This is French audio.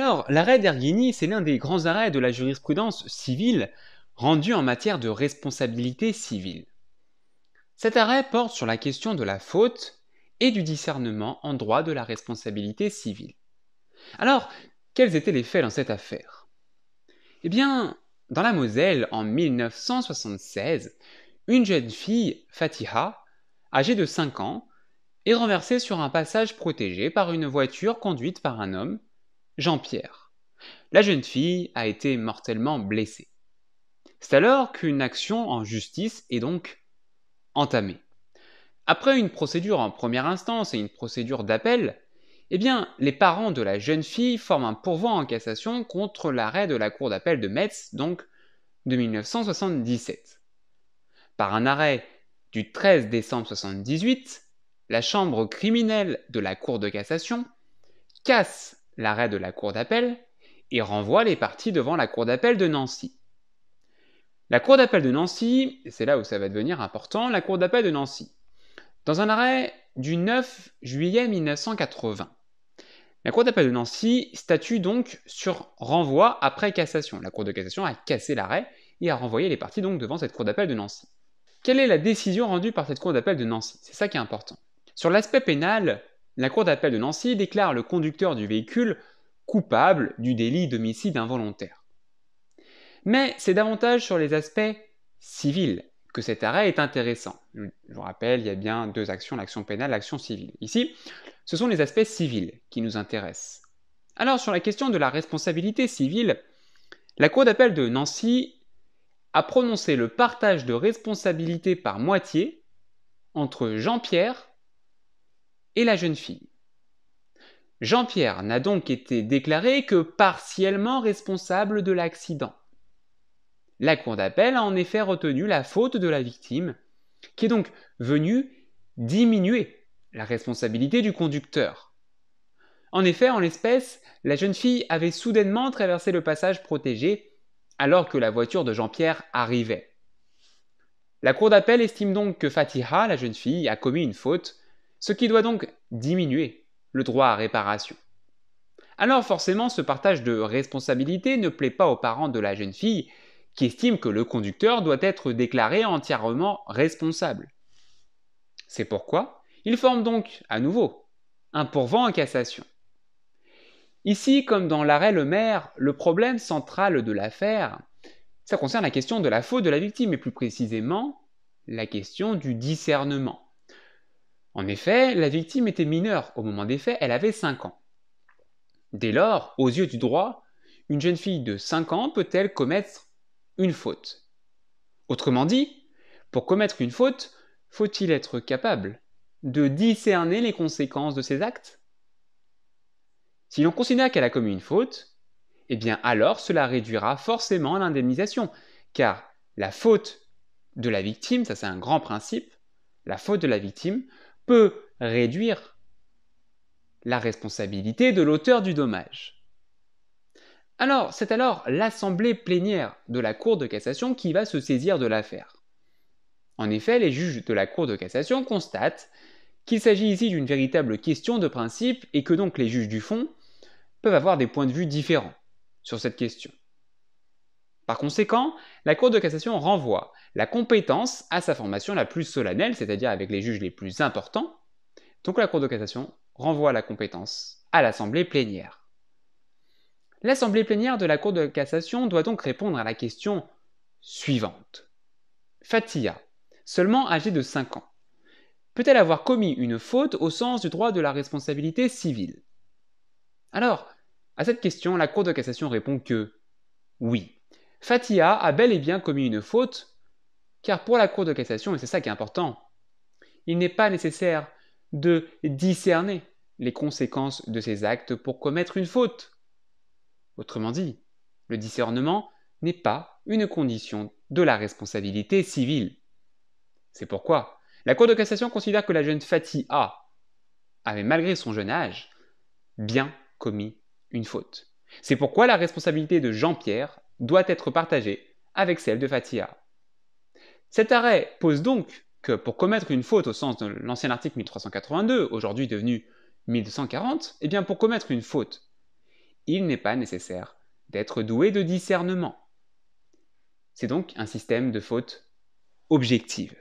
Alors, l'arrêt d'Erghini, c'est l'un des grands arrêts de la jurisprudence civile rendu en matière de responsabilité civile. Cet arrêt porte sur la question de la faute et du discernement en droit de la responsabilité civile. Alors, quels étaient les faits dans cette affaire Eh bien, dans la Moselle, en 1976, une jeune fille, Fatiha, âgée de 5 ans, est renversée sur un passage protégé par une voiture conduite par un homme Jean-Pierre. La jeune fille a été mortellement blessée. C'est alors qu'une action en justice est donc entamée. Après une procédure en première instance et une procédure d'appel, eh bien, les parents de la jeune fille forment un pourvoi en cassation contre l'arrêt de la Cour d'appel de Metz, donc de 1977. Par un arrêt du 13 décembre 1978, la chambre criminelle de la Cour de cassation casse l'arrêt de la Cour d'appel et renvoie les parties devant la Cour d'appel de Nancy. La Cour d'appel de Nancy, c'est là où ça va devenir important, la Cour d'appel de Nancy. Dans un arrêt du 9 juillet 1980, la Cour d'appel de Nancy statue donc sur renvoi après cassation. La Cour de cassation a cassé l'arrêt et a renvoyé les parties donc devant cette Cour d'appel de Nancy. Quelle est la décision rendue par cette Cour d'appel de Nancy C'est ça qui est important. Sur l'aspect pénal, la Cour d'appel de Nancy déclare le conducteur du véhicule coupable du délit d'homicide involontaire. Mais c'est davantage sur les aspects civils que cet arrêt est intéressant. Je vous rappelle, il y a bien deux actions, l'action pénale, l'action civile. Ici, ce sont les aspects civils qui nous intéressent. Alors sur la question de la responsabilité civile, la Cour d'appel de Nancy a prononcé le partage de responsabilité par moitié entre Jean-Pierre et la jeune fille. Jean-Pierre n'a donc été déclaré que partiellement responsable de l'accident. La cour d'appel a en effet retenu la faute de la victime, qui est donc venue diminuer la responsabilité du conducteur. En effet, en l'espèce, la jeune fille avait soudainement traversé le passage protégé alors que la voiture de Jean-Pierre arrivait. La cour d'appel estime donc que Fatiha, la jeune fille, a commis une faute ce qui doit donc diminuer le droit à réparation. Alors forcément, ce partage de responsabilité ne plaît pas aux parents de la jeune fille, qui estiment que le conducteur doit être déclaré entièrement responsable. C'est pourquoi il forment donc, à nouveau, un pourvent en cassation. Ici, comme dans l'arrêt Le Maire, le problème central de l'affaire, ça concerne la question de la faute de la victime, et plus précisément, la question du discernement. En effet, la victime était mineure au moment des faits, elle avait 5 ans. Dès lors, aux yeux du droit, une jeune fille de 5 ans peut-elle commettre une faute Autrement dit, pour commettre une faute, faut-il être capable de discerner les conséquences de ses actes Si l'on considère qu'elle a commis une faute, eh bien alors cela réduira forcément l'indemnisation, car la faute de la victime, ça c'est un grand principe, la faute de la victime peut réduire la responsabilité de l'auteur du dommage. Alors, c'est alors l'assemblée plénière de la Cour de cassation qui va se saisir de l'affaire. En effet, les juges de la Cour de cassation constatent qu'il s'agit ici d'une véritable question de principe et que donc les juges du fond peuvent avoir des points de vue différents sur cette question. Par conséquent, la Cour de cassation renvoie la compétence à sa formation la plus solennelle, c'est-à-dire avec les juges les plus importants. Donc la Cour de cassation renvoie la compétence à l'Assemblée plénière. L'Assemblée plénière de la Cour de cassation doit donc répondre à la question suivante. Fatia, seulement âgée de 5 ans, peut-elle avoir commis une faute au sens du droit de la responsabilité civile Alors, à cette question, la Cour de cassation répond que oui. Fatih a bel et bien commis une faute, car pour la Cour de cassation, et c'est ça qui est important, il n'est pas nécessaire de discerner les conséquences de ses actes pour commettre une faute. Autrement dit, le discernement n'est pas une condition de la responsabilité civile. C'est pourquoi la Cour de cassation considère que la jeune A. avait, malgré son jeune âge, bien commis une faute. C'est pourquoi la responsabilité de Jean-Pierre doit être partagée avec celle de Fatia. Cet arrêt pose donc que pour commettre une faute au sens de l'ancien article 1382, aujourd'hui devenu 1240, eh bien pour commettre une faute, il n'est pas nécessaire d'être doué de discernement. C'est donc un système de faute objective.